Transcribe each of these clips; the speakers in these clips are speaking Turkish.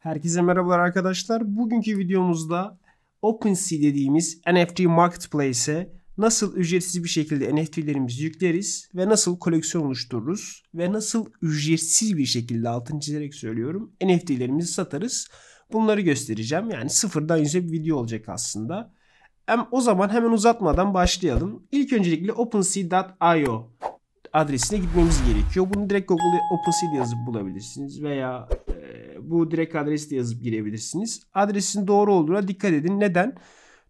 Herkese merhabalar arkadaşlar. Bugünkü videomuzda OpenSea dediğimiz NFT Marketplace'e nasıl ücretsiz bir şekilde NFT'lerimizi yükleriz ve nasıl koleksiyon oluştururuz ve nasıl ücretsiz bir şekilde altın çizerek söylüyorum NFT'lerimizi satarız. Bunları göstereceğim. Yani sıfırdan yüze bir video olacak aslında. Hem o zaman hemen uzatmadan başlayalım. İlk öncelikle OpenSea.io adresine gitmemiz gerekiyor. Bunu direkt Google OpenSea yazıp bulabilirsiniz veya e, bu direkt adresle yazıp girebilirsiniz. Adresin doğru olduğuna dikkat edin. Neden?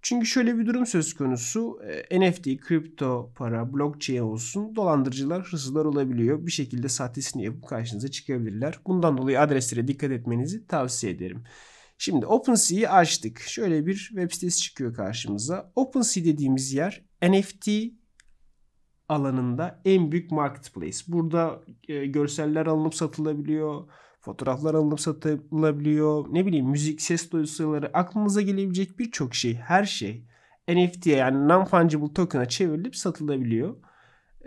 Çünkü şöyle bir durum söz konusu. E, NFT, kripto para, blockchain olsun dolandırıcılar, hırsızlar olabiliyor. Bir şekilde sahtesini yapıp karşınıza çıkabilirler. Bundan dolayı adreslere dikkat etmenizi tavsiye ederim. Şimdi OpenSea'yi açtık. Şöyle bir web sitesi çıkıyor karşımıza. OpenSea dediğimiz yer NFT alanında en büyük marketplace. Burada e, görseller alınıp satılabiliyor. Fotoğraflar alınıp satılabiliyor. Ne bileyim müzik, ses dosyaları aklınıza gelebilecek birçok şey, her şey NFT'ye yani non-fungible token'a çevrilip satılabiliyor.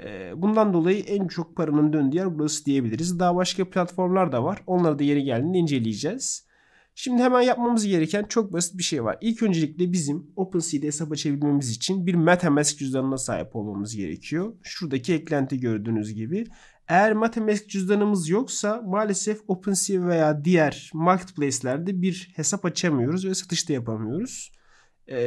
E, bundan dolayı en çok paranın döndüğü yer burası diyebiliriz. Daha başka platformlar da var. Onları da yeri geldiğinde inceleyeceğiz. Şimdi hemen yapmamız gereken çok basit bir şey var. İlk öncelikle bizim OpenSea'de hesaba çevirmemiz için bir MetaMask cüzdanına sahip olmamız gerekiyor. Şuradaki eklenti gördüğünüz gibi. Eğer MetaMask cüzdanımız yoksa maalesef OpenSea veya diğer marketplace'lerde bir hesap açamıyoruz ve satış da yapamıyoruz. Ee,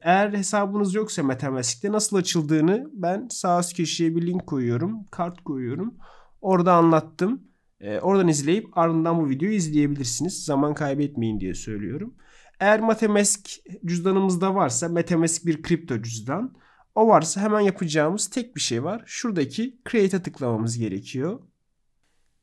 eğer hesabınız yoksa MetaMask'te nasıl açıldığını ben sağ üst köşeye bir link koyuyorum, kart koyuyorum. Orada anlattım. Ee, oradan izleyip ardından bu videoyu izleyebilirsiniz. Zaman kaybetmeyin diye söylüyorum. Eğer Metamask cüzdanımızda varsa Metamask bir kripto cüzdan. O varsa hemen yapacağımız tek bir şey var. Şuradaki Create'e tıklamamız gerekiyor.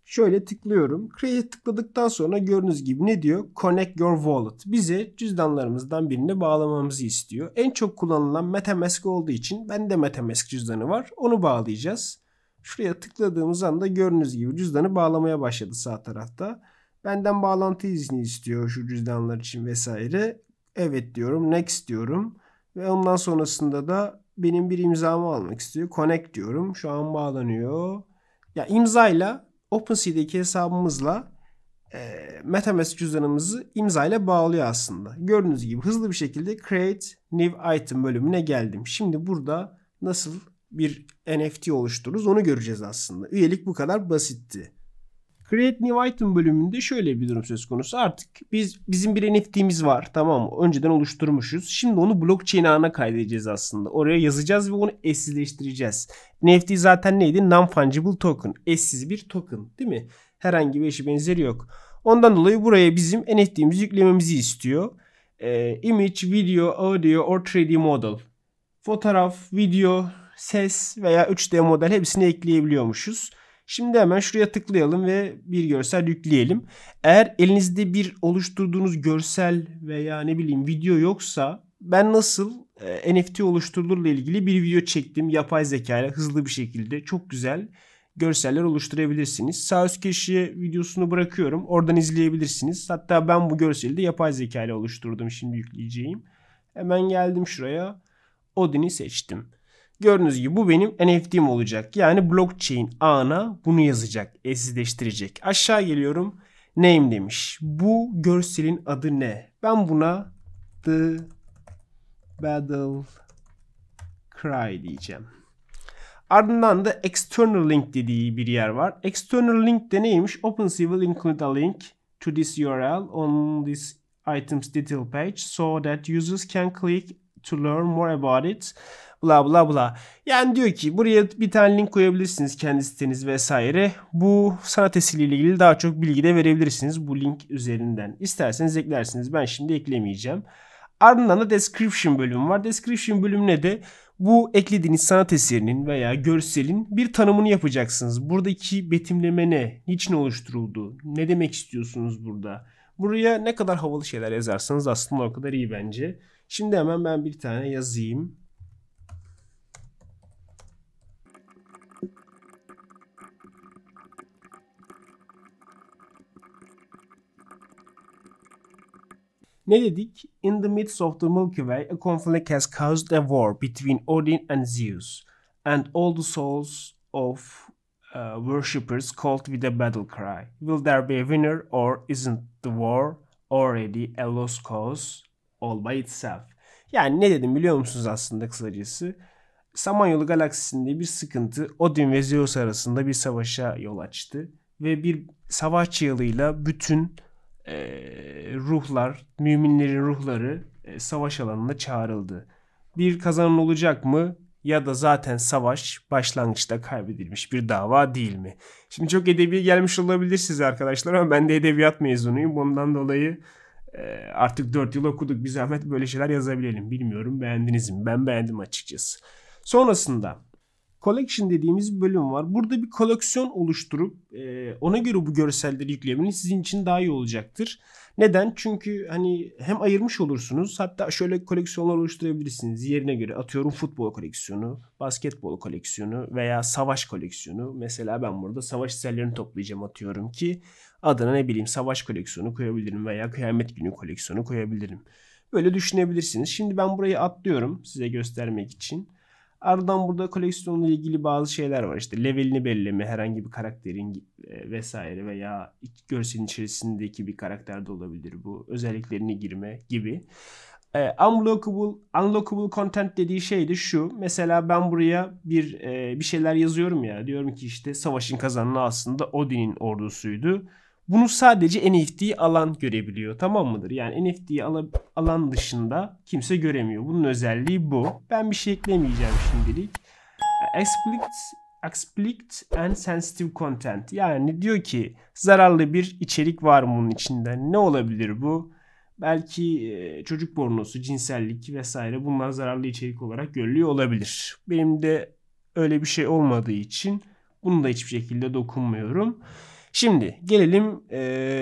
Şöyle tıklıyorum. Create tıkladıktan sonra gördüğünüz gibi ne diyor? Connect your wallet. Bize cüzdanlarımızdan birini bağlamamızı istiyor. En çok kullanılan Metamask olduğu için ben de Metamask cüzdanı var. Onu bağlayacağız. Şuraya tıkladığımız anda gördüğünüz gibi cüzdanı bağlamaya başladı sağ tarafta. Benden bağlantı izni istiyor şu cüzdanlar için vesaire. Evet diyorum. Next diyorum. Ve ondan sonrasında da benim bir imzamı almak istiyor. Connect diyorum. Şu an bağlanıyor. Ya imzayla OpenSea'deki hesabımızla e, MetaMask cüzdanımızı imzayla bağlıyor aslında. Gördüğünüz gibi hızlı bir şekilde Create New Item bölümüne geldim. Şimdi burada nasıl bir NFT oluştururuz. Onu göreceğiz aslında. Üyelik bu kadar basitti. Create New Item bölümünde şöyle bir durum söz konusu. Artık biz bizim bir NFT'miz var tamam mı? Önceden oluşturmuşuz. Şimdi onu blockchain ağına kaydedeceğiz aslında. Oraya yazacağız ve onu eşsizleştireceğiz. NFT zaten neydi? Non-fungible token. Eşsiz bir token değil mi? Herhangi bir eşi benzeri yok. Ondan dolayı buraya bizim NFT'mizi yüklememizi istiyor. Ee, image, video, audio or 3D model. Fotoğraf, video, ses veya 3D model hepsini ekleyebiliyormuşuz. Şimdi hemen şuraya tıklayalım ve bir görsel yükleyelim. Eğer elinizde bir oluşturduğunuz görsel veya ne bileyim video yoksa ben nasıl e, NFT oluşturulurla ilgili bir video çektim. Yapay zeka hızlı bir şekilde çok güzel görseller oluşturabilirsiniz. Sağ üst köşeye videosunu bırakıyorum. Oradan izleyebilirsiniz. Hatta ben bu görseli de yapay zeka ile oluşturdum. Şimdi yükleyeceğim. Hemen geldim şuraya. Odin'i seçtim. Gördüğünüz gibi bu benim NFT'm olacak. Yani blockchain ağına bunu yazacak, eşsizleştirecek. Aşağı geliyorum. Name demiş. Bu görselin adı ne? Ben buna The Battle Cry diyeceğim. Ardından da external link dediği bir yer var. External link de neymiş? OpenSea will include a link to this URL on this item's detail page so that users can click to learn more about it bla bla bla. Yani diyor ki buraya bir tane link koyabilirsiniz kendi siteniz vesaire. Bu sanat eseriyle ilgili daha çok bilgi de verebilirsiniz bu link üzerinden. İsterseniz eklersiniz. Ben şimdi eklemeyeceğim. Ardından da description bölümü var. Description bölümüne de bu eklediğiniz sanat eserinin veya görselin bir tanımını yapacaksınız. Buradaki betimleme ne? Niçin oluşturuldu? Ne demek istiyorsunuz burada? Buraya ne kadar havalı şeyler yazarsanız aslında o kadar iyi bence. Şimdi hemen ben bir tane yazayım. Ne dedik? In the midst of the Milky Way, a conflict has caused a war between Odin and Zeus, and all the souls of uh, worshippers called with a battle cry. Will there be a winner, or isn't the war already a lost cause all by itself? Yani ne dedim biliyor musunuz aslında kısacası? Samanyolu galaksisinde bir sıkıntı Odin ve Zeus arasında bir savaşa yol açtı ve bir savaş çığlığıyla bütün e, ruhlar, müminlerin ruhları e, savaş alanına çağrıldı. Bir kazanan olacak mı? Ya da zaten savaş başlangıçta kaybedilmiş bir dava değil mi? Şimdi çok edebi gelmiş olabilir size arkadaşlar ama ben de edebiyat mezunuyum. Bundan dolayı e, artık 4 yıl okuduk bir zahmet böyle şeyler yazabilelim. Bilmiyorum beğendiniz mi? Ben beğendim açıkçası. Sonrasında collection dediğimiz bölüm var. Burada bir koleksiyon oluşturup e, ona göre bu görselleri yüklemeniz sizin için daha iyi olacaktır. Neden? Çünkü hani hem ayırmış olursunuz hatta şöyle koleksiyonlar oluşturabilirsiniz yerine göre. Atıyorum futbol koleksiyonu, basketbol koleksiyonu veya savaş koleksiyonu. Mesela ben burada savaş eserlerini toplayacağım atıyorum ki adına ne bileyim savaş koleksiyonu koyabilirim veya kıyamet günü koleksiyonu koyabilirim. Böyle düşünebilirsiniz. Şimdi ben burayı atlıyorum size göstermek için. Aradan burada koleksiyonla ilgili bazı şeyler var. İşte levelini belirleme, herhangi bir karakterin e, vesaire veya görselin içerisindeki bir karakter de olabilir bu. Özelliklerini girme gibi. E, unlockable, unlockable content dediği şey de şu. Mesela ben buraya bir e, bir şeyler yazıyorum ya. Diyorum ki işte savaşın kazanını aslında Odin'in ordusuydu. Bunu sadece NFT'yi alan görebiliyor tamam mıdır? Yani NFT'yi alan dışında kimse göremiyor. Bunun özelliği bu. Ben bir şey eklemeyeceğim şimdilik. E, explicit explicit and sensitive content. Yani diyor ki zararlı bir içerik var mı bunun içinde? Ne olabilir bu? Belki e, çocuk pornosu, cinsellik vesaire bunlar zararlı içerik olarak görülüyor olabilir. Benim de öyle bir şey olmadığı için bunu da hiçbir şekilde dokunmuyorum. Şimdi gelelim e,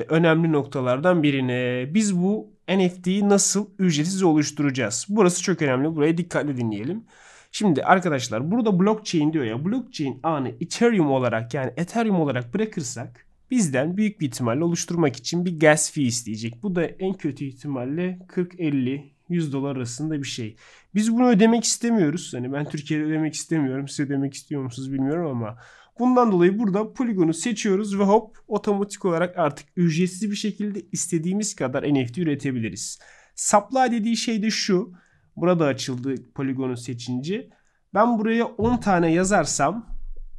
önemli noktalardan birine. Biz bu NFT'yi nasıl ücretsiz oluşturacağız? Burası çok önemli. Buraya dikkatle dinleyelim. Şimdi arkadaşlar burada blockchain diyor ya blockchain anı Ethereum olarak yani Ethereum olarak bırakırsak bizden büyük bir ihtimalle oluşturmak için bir gas fee isteyecek. Bu da en kötü ihtimalle 40-50 100 dolar arasında bir şey. Biz bunu ödemek istemiyoruz. Hani ben Türkiye'de ödemek istemiyorum. Siz ödemek istiyor musunuz bilmiyorum ama Bundan dolayı burada poligonu seçiyoruz ve hop otomatik olarak artık ücretsiz bir şekilde istediğimiz kadar NFT üretebiliriz. Supply dediği şey de şu. Burada açıldı poligonu seçince. Ben buraya 10 tane yazarsam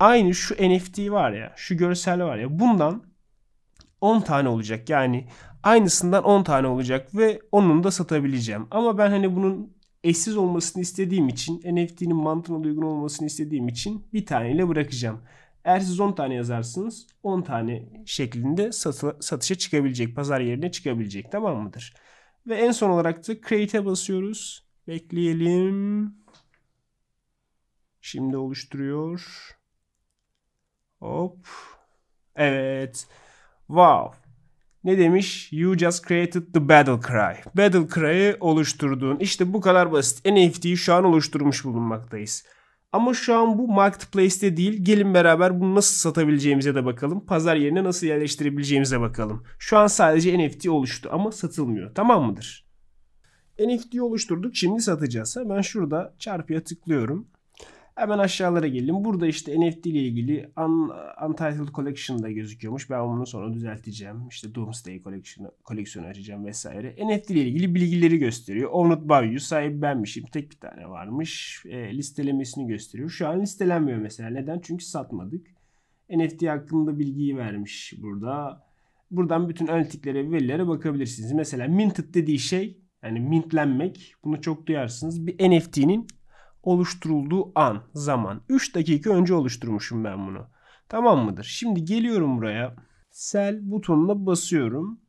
aynı şu NFT var ya şu görsel var ya bundan 10 tane olacak. Yani aynısından 10 tane olacak ve onun da satabileceğim. Ama ben hani bunun eşsiz olmasını istediğim için NFT'nin mantığına uygun olmasını istediğim için bir taneyle bırakacağım. Eğer siz 10 tane yazarsınız 10 tane şeklinde satı, satışa çıkabilecek. Pazar yerine çıkabilecek tamam mıdır? Ve en son olarak da create'e basıyoruz. Bekleyelim. Şimdi oluşturuyor. Hop. Evet. Wow. Ne demiş? You just created the battle cry. Battle cry'ı oluşturduğun. İşte bu kadar basit. NFT'yi şu an oluşturmuş bulunmaktayız. Ama şu an bu marketplace'te değil. Gelin beraber bunu nasıl satabileceğimize de bakalım. Pazar yerine nasıl yerleştirebileceğimize bakalım. Şu an sadece NFT oluştu ama satılmıyor. Tamam mıdır? NFT oluşturduk. Şimdi satacağız. Hemen şurada çarpıya tıklıyorum. Hemen aşağılara gelelim. Burada işte NFT ile ilgili Un Untitled Collection'da gözüküyormuş. Ben bunu sonra düzelteceğim. İşte Doomsday Collection'ı koleksiyonu açacağım vesaire. NFT ile ilgili bilgileri gösteriyor. Owned by you sahibi benmişim. Tek bir tane varmış. E, listelemesini gösteriyor. Şu an listelenmiyor mesela. Neden? Çünkü satmadık. NFT hakkında bilgiyi vermiş burada. Buradan bütün analitiklere, verilere bakabilirsiniz. Mesela minted dediği şey yani mintlenmek. Bunu çok duyarsınız. Bir NFT'nin oluşturulduğu an, zaman. 3 dakika önce oluşturmuşum ben bunu. Tamam mıdır? Şimdi geliyorum buraya. Sell butonuna basıyorum.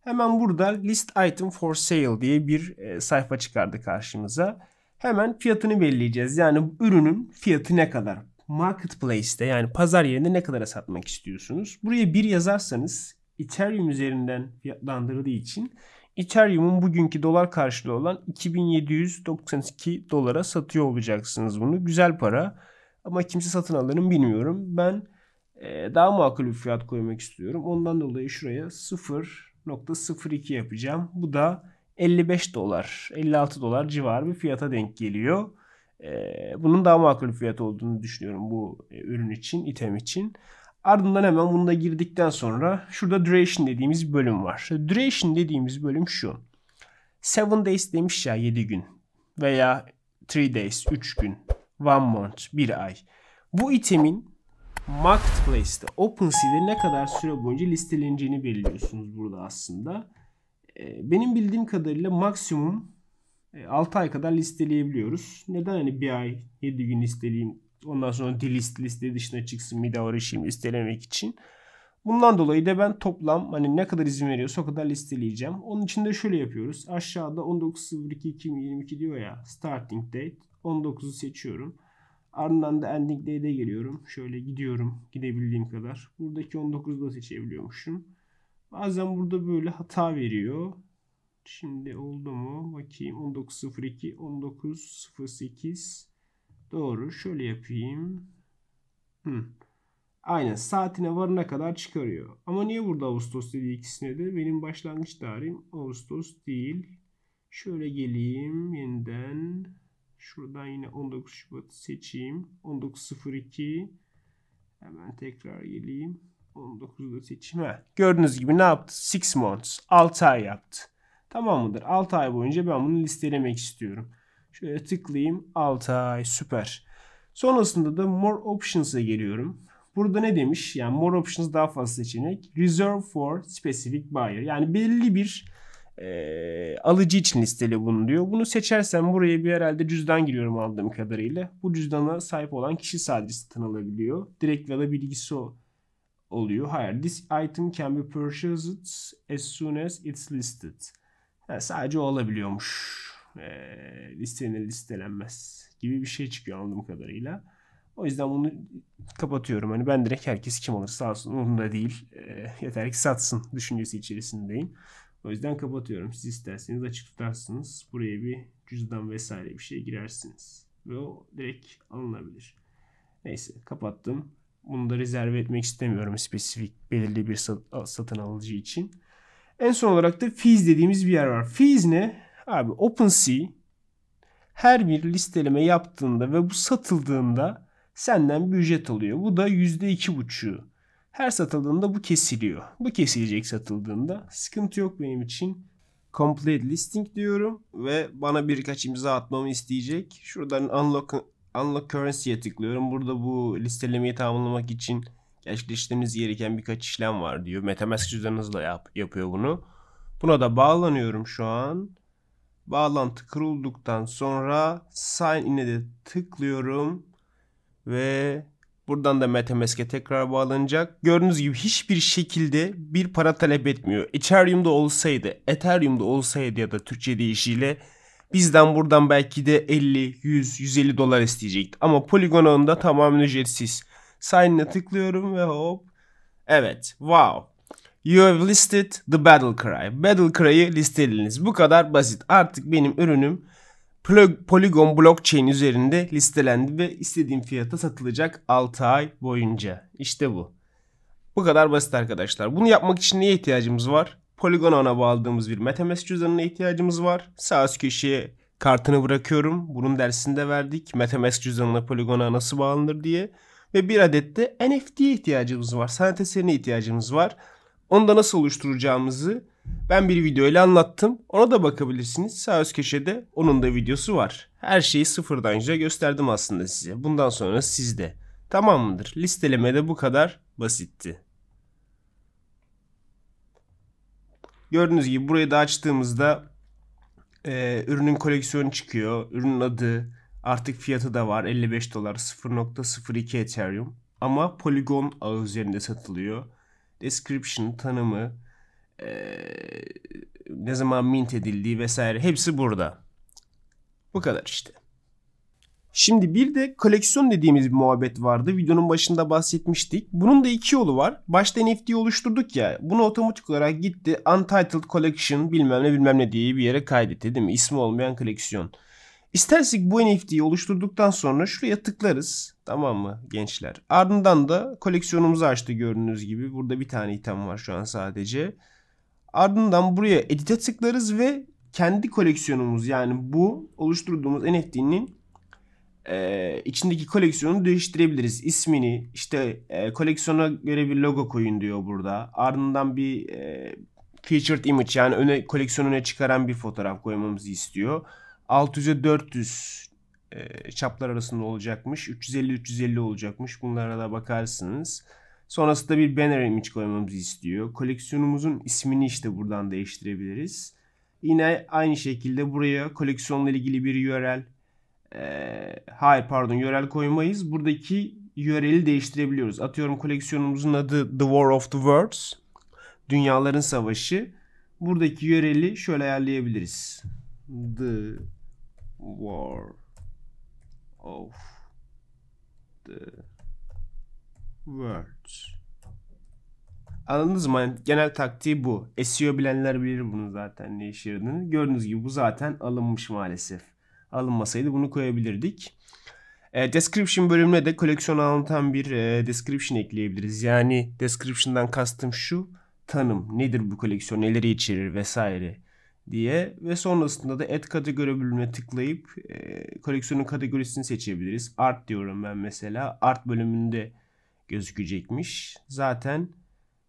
Hemen burada list item for sale diye bir e, sayfa çıkardı karşımıza. Hemen fiyatını belirleyeceğiz. Yani ürünün fiyatı ne kadar? Marketplace'te yani pazar yerinde ne kadara satmak istiyorsunuz? Buraya bir yazarsanız Ethereum üzerinden fiyatlandırıldığı için İçerium'un bugünkü dolar karşılığı olan 2792 dolara satıyor olacaksınız bunu. Güzel para ama kimse satın alırım bilmiyorum. Ben e, daha makul bir fiyat koymak istiyorum. Ondan dolayı şuraya 0.02 yapacağım. Bu da 55 dolar, 56 dolar civarı bir fiyata denk geliyor. E, bunun daha makul fiyat olduğunu düşünüyorum bu e, ürün için, item için. Ardından hemen bunu da girdikten sonra şurada duration dediğimiz bölüm var. Duration dediğimiz bölüm şu. 7 days demiş ya 7 gün veya 3 days 3 gün, 1 month 1 ay. Bu itemin Marketplace'te OpenSea'de ne kadar süre boyunca listeleneceğini belirliyorsunuz burada aslında. Ee, benim bildiğim kadarıyla maksimum 6 e, ay kadar listeleyebiliyoruz. Neden hani bir ay 7 gün listeleyeyim Ondan sonra delist liste dışına çıksın Midaori şimdi listelemek için. Bundan dolayı da ben toplam hani ne kadar izin veriyorsa o kadar listeleyeceğim. Onun için de şöyle yapıyoruz. Aşağıda 19.02.2022 diyor ya starting date. 19'u seçiyorum. Ardından da ending date'e geliyorum. Şöyle gidiyorum gidebildiğim kadar. Buradaki 19'u da seçebiliyormuşum. Bazen burada böyle hata veriyor. Şimdi oldu mu? Bakayım 19.02, 19.08, Doğru. Şöyle yapayım. Hı. Aynen saatine varına kadar çıkarıyor. Ama niye burada Ağustos dedi ikisine de? Benim başlangıç tarihim Ağustos değil. Şöyle geleyim yeniden. Şuradan yine 19 Şubat seçeyim. 19.02 Hemen tekrar geleyim. 19'da seçeyim. Heh. Gördüğünüz gibi ne yaptı? 6 months. 6 ay yaptı. Tamam mıdır? 6 ay boyunca ben bunu listelemek istiyorum. Şöyle tıklayayım. 6 ay süper. Sonrasında da More Options'a geliyorum. Burada ne demiş? Yani More Options daha fazla seçenek. Reserve for specific buyer. Yani belli bir e, alıcı için listeli bunu diyor. Bunu seçersem buraya bir herhalde cüzdan giriyorum aldığım kadarıyla. Bu cüzdana sahip olan kişi sadece satın alabiliyor. Direkt Lada bilgisi oluyor. Hayır. This item can be purchased as soon as it's listed. Yani sadece o alabiliyormuş e, ee, listene listelenmez gibi bir şey çıkıyor anladığım kadarıyla. O yüzden bunu kapatıyorum. Hani ben direkt herkes kim olursa olsun onun da değil. E, yeter ki satsın düşüncesi içerisindeyim. O yüzden kapatıyorum. Siz isterseniz açık tutarsınız. Buraya bir cüzdan vesaire bir şey girersiniz. Ve o direkt alınabilir. Neyse kapattım. Bunu da rezerve etmek istemiyorum spesifik belirli bir satın alıcı için. En son olarak da fees dediğimiz bir yer var. Fees ne? Abi OpenSea her bir listeleme yaptığında ve bu satıldığında senden bir ücret alıyor. Bu da %2,5'u. Her satıldığında bu kesiliyor. Bu kesilecek satıldığında. Sıkıntı yok benim için. Complete listing diyorum ve bana birkaç imza atmamı isteyecek. Şuradan unlock, unlock currency'ye tıklıyorum. Burada bu listelemeyi tamamlamak için gerçekleştirmeniz gereken birkaç işlem var diyor. Metamask cüzdanınızla yap, yapıyor bunu. Buna da bağlanıyorum şu an. Bağlantı kurulduktan sonra sign in'e de tıklıyorum. Ve buradan da MetaMask'e tekrar bağlanacak. Gördüğünüz gibi hiçbir şekilde bir para talep etmiyor. Ethereum'da olsaydı, Ethereum'da olsaydı ya da Türkçe deyişiyle bizden buradan belki de 50, 100, 150 dolar isteyecekti. Ama Polygon da tamamen ücretsiz. Sign'e tıklıyorum ve hop. Evet. Wow. You have listed the battle cry. Battle cry'ı listelediniz. Bu kadar basit. Artık benim ürünüm Polygon blockchain üzerinde listelendi ve istediğim fiyata satılacak 6 ay boyunca. İşte bu. Bu kadar basit arkadaşlar. Bunu yapmak için neye ihtiyacımız var? Polygon ana bağladığımız bir MetaMask cüzdanına ihtiyacımız var. Sağ üst köşeye kartını bırakıyorum. Bunun dersinde verdik. MetaMask cüzdanına Polygon'a nasıl bağlanır diye. Ve bir adet de NFT'ye ihtiyacımız var. Sanat eserine ihtiyacımız var. Onu da nasıl oluşturacağımızı ben bir video ile anlattım. Ona da bakabilirsiniz. Sağ üst köşede onun da videosu var. Her şeyi sıfırdan önce gösterdim aslında size. Bundan sonra sizde. Tamam mıdır? Listeleme de bu kadar basitti. Gördüğünüz gibi burayı da açtığımızda e, ürünün koleksiyonu çıkıyor. Ürünün adı artık fiyatı da var 55 dolar 0.02 Ethereum. Ama Polygon ağı üzerinde satılıyor description, tanımı, e, ne zaman mint edildiği vesaire hepsi burada. Bu kadar işte. Şimdi bir de koleksiyon dediğimiz bir muhabbet vardı. Videonun başında bahsetmiştik. Bunun da iki yolu var. Başta NFT'yi oluşturduk ya. Bunu otomatik olarak gitti. Untitled Collection bilmem ne bilmem ne diye bir yere kaydetti değil mi? İsmi olmayan koleksiyon. İstersek bu NFT'yi oluşturduktan sonra şuraya tıklarız. Tamam mı gençler? Ardından da koleksiyonumuzu açtı gördüğünüz gibi. Burada bir tane item var şu an sadece. Ardından buraya edit'e tıklarız ve kendi koleksiyonumuz yani bu oluşturduğumuz NFT'nin e, içindeki koleksiyonu değiştirebiliriz. İsmini işte e, koleksiyona göre bir logo koyun diyor burada. Ardından bir e, featured image yani öne koleksiyonu öne çıkaran bir fotoğraf koymamızı istiyor. 600'e 400 e, çaplar arasında olacakmış. 350-350 olacakmış. Bunlara da bakarsınız. Sonrasında bir banner image koymamızı istiyor. Koleksiyonumuzun ismini işte buradan değiştirebiliriz. Yine aynı şekilde buraya koleksiyonla ilgili bir URL e, hayır pardon URL koymayız. Buradaki URL'i değiştirebiliyoruz. Atıyorum koleksiyonumuzun adı The War of the Worlds. Dünyaların Savaşı. Buradaki URL'i şöyle ayarlayabiliriz. The War of the words. Anladınız mı? Yani genel taktiği bu. SEO bilenler bilir bunu zaten ne işe yaradığını. Gördüğünüz gibi bu zaten alınmış maalesef. Alınmasaydı bunu koyabilirdik. E, description bölümüne de koleksiyon anlatan bir e, description ekleyebiliriz. Yani description'dan kastım şu. Tanım. Nedir bu koleksiyon? Neleri içerir vesaire diye ve sonrasında da et kategori bölümüne tıklayıp e, koleksiyonun kategorisini seçebiliriz. Art diyorum ben mesela. Art bölümünde gözükecekmiş. Zaten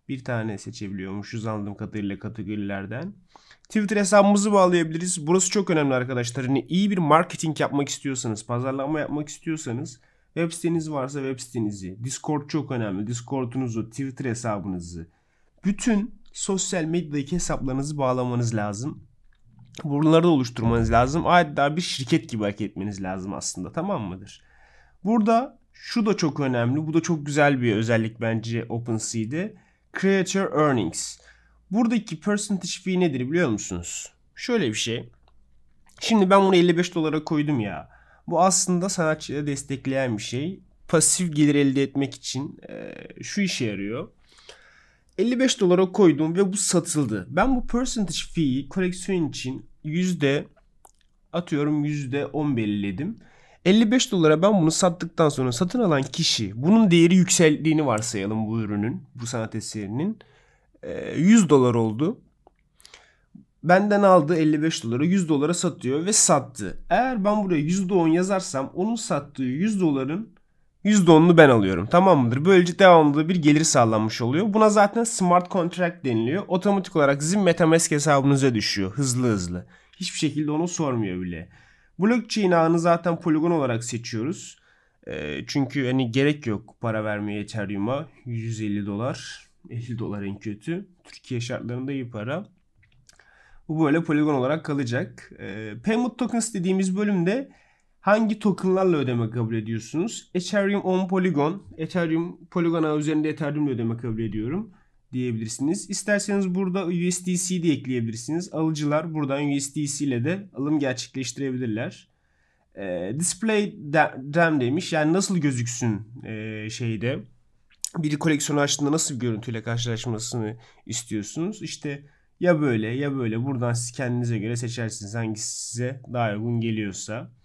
bir tane seçebiliyormuşuz anladığım kadarıyla kategorilerden. Twitter hesabımızı bağlayabiliriz. Burası çok önemli arkadaşlar. Hani iyi bir marketing yapmak istiyorsanız, pazarlama yapmak istiyorsanız web siteniz varsa web sitenizi, Discord çok önemli. Discord'unuzu, Twitter hesabınızı, bütün sosyal medyadaki hesaplarınızı bağlamanız lazım. Bunları da oluşturmanız lazım. Adeta bir şirket gibi hareket etmeniz lazım aslında tamam mıdır? Burada şu da çok önemli. Bu da çok güzel bir özellik bence OpenSea'de. Creator Earnings. Buradaki percentage fee nedir biliyor musunuz? Şöyle bir şey. Şimdi ben bunu 55 dolara koydum ya. Bu aslında sanatçıya destekleyen bir şey. Pasif gelir elde etmek için e, şu işe yarıyor. 55 dolara koydum ve bu satıldı. Ben bu percentage fee'yi koleksiyon için yüzde atıyorum yüzde 10 belirledim. 55 dolara ben bunu sattıktan sonra satın alan kişi bunun değeri yükseldiğini varsayalım bu ürünün, bu sanat eserinin. 100 ee, dolar oldu. Benden aldı 55 dolara 100 dolara satıyor ve sattı. Eğer ben buraya %10 yazarsam onun sattığı 100 doların %10'unu ben alıyorum. Tamam mıdır? Böylece devamlı bir gelir sağlanmış oluyor. Buna zaten smart contract deniliyor. Otomatik olarak sizin Metamask hesabınıza düşüyor hızlı hızlı. Hiçbir şekilde onu sormuyor bile. Blockchain ağını zaten Polygon olarak seçiyoruz. E, çünkü hani gerek yok para vermeye Ethereum'a. 150 dolar. 50 dolar en kötü. Türkiye şartlarında iyi para. Bu böyle poligon olarak kalacak. E, Payment Tokens dediğimiz bölümde Hangi tokenlarla ödeme kabul ediyorsunuz? Ethereum on Polygon. Ethereum Polygon'a üzerinde Ethereum ödeme kabul ediyorum diyebilirsiniz. İsterseniz burada USDC de ekleyebilirsiniz. Alıcılar buradan USDC ile de alım gerçekleştirebilirler. E, display dem demiş. Yani nasıl gözüksün e, şeyde. Bir koleksiyonu açtığında nasıl bir görüntüyle karşılaşmasını istiyorsunuz? İşte ya böyle ya böyle. Buradan siz kendinize göre seçersiniz. Hangisi size daha uygun geliyorsa.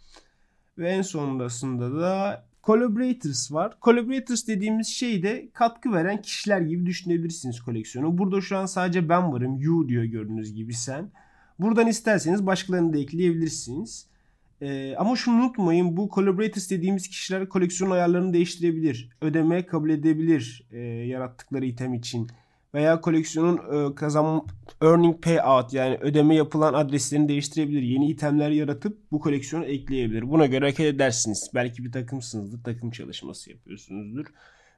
Ve en sonrasında da Collaborators var. Collaborators dediğimiz şey de katkı veren kişiler gibi düşünebilirsiniz koleksiyonu. Burada şu an sadece ben varım. You diyor gördüğünüz gibi sen. Buradan isterseniz başkalarını da ekleyebilirsiniz. Ee, ama şunu unutmayın bu collaborators dediğimiz kişiler koleksiyon ayarlarını değiştirebilir. Ödeme kabul edebilir e, yarattıkları item için veya koleksiyonun e, kazan earning payout yani ödeme yapılan adreslerini değiştirebilir. Yeni itemler yaratıp bu koleksiyonu ekleyebilir. Buna göre hareket edersiniz. Belki bir takımsınızdır. Takım çalışması yapıyorsunuzdur.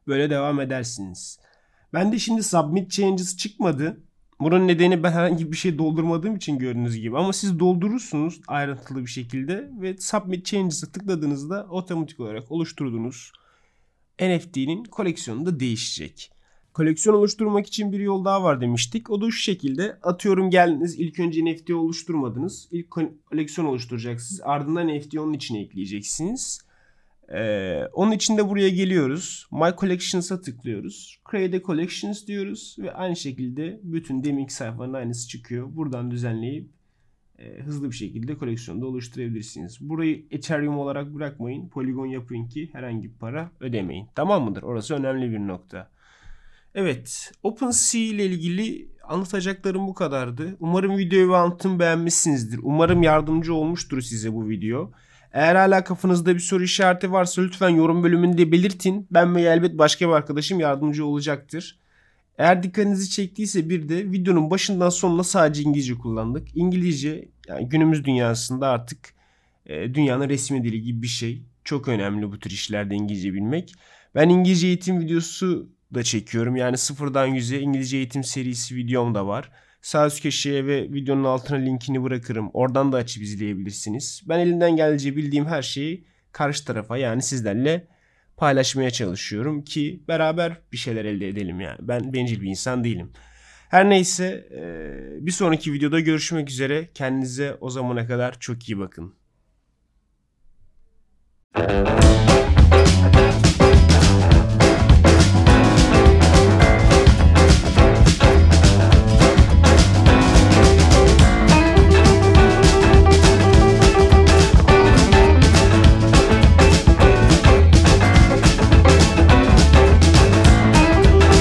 Böyle devam edersiniz. Ben de şimdi submit changes çıkmadı. Bunun nedeni ben herhangi bir şey doldurmadığım için gördüğünüz gibi. Ama siz doldurursunuz ayrıntılı bir şekilde ve Submit Changes'a tıkladığınızda otomatik olarak oluşturduğunuz NFT'nin koleksiyonu da değişecek koleksiyon oluşturmak için bir yol daha var demiştik. O da şu şekilde atıyorum geldiniz ilk önce NFT oluşturmadınız. İlk koleksiyon oluşturacaksınız. Ardından NFT onun içine ekleyeceksiniz. Ee, onun için de buraya geliyoruz. My Collections'a tıklıyoruz. Create a Collections diyoruz ve aynı şekilde bütün demik sayfanın aynısı çıkıyor. Buradan düzenleyip e, hızlı bir şekilde koleksiyonda oluşturabilirsiniz. Burayı Ethereum olarak bırakmayın. Polygon yapın ki herhangi bir para ödemeyin. Tamam mıdır? Orası önemli bir nokta. Evet OpenSea ile ilgili anlatacaklarım bu kadardı. Umarım videoyu ve anlatımı beğenmişsinizdir. Umarım yardımcı olmuştur size bu video. Eğer hala kafanızda bir soru işareti varsa lütfen yorum bölümünde belirtin. Ben ve elbet başka bir arkadaşım yardımcı olacaktır. Eğer dikkatinizi çektiyse bir de videonun başından sonuna sadece İngilizce kullandık. İngilizce yani günümüz dünyasında artık e, dünyanın resmi dili gibi bir şey. Çok önemli bu tür işlerde İngilizce bilmek. Ben İngilizce eğitim videosu da çekiyorum. Yani sıfırdan 100'e İngilizce eğitim serisi videom da var. Sağ üst köşeye ve videonun altına linkini bırakırım. Oradan da açıp izleyebilirsiniz. Ben elinden geldiğince bildiğim her şeyi karşı tarafa yani sizlerle paylaşmaya çalışıyorum ki beraber bir şeyler elde edelim yani. Ben bencil bir insan değilim. Her neyse e, bir sonraki videoda görüşmek üzere. Kendinize o zamana kadar çok iyi bakın. Thank you.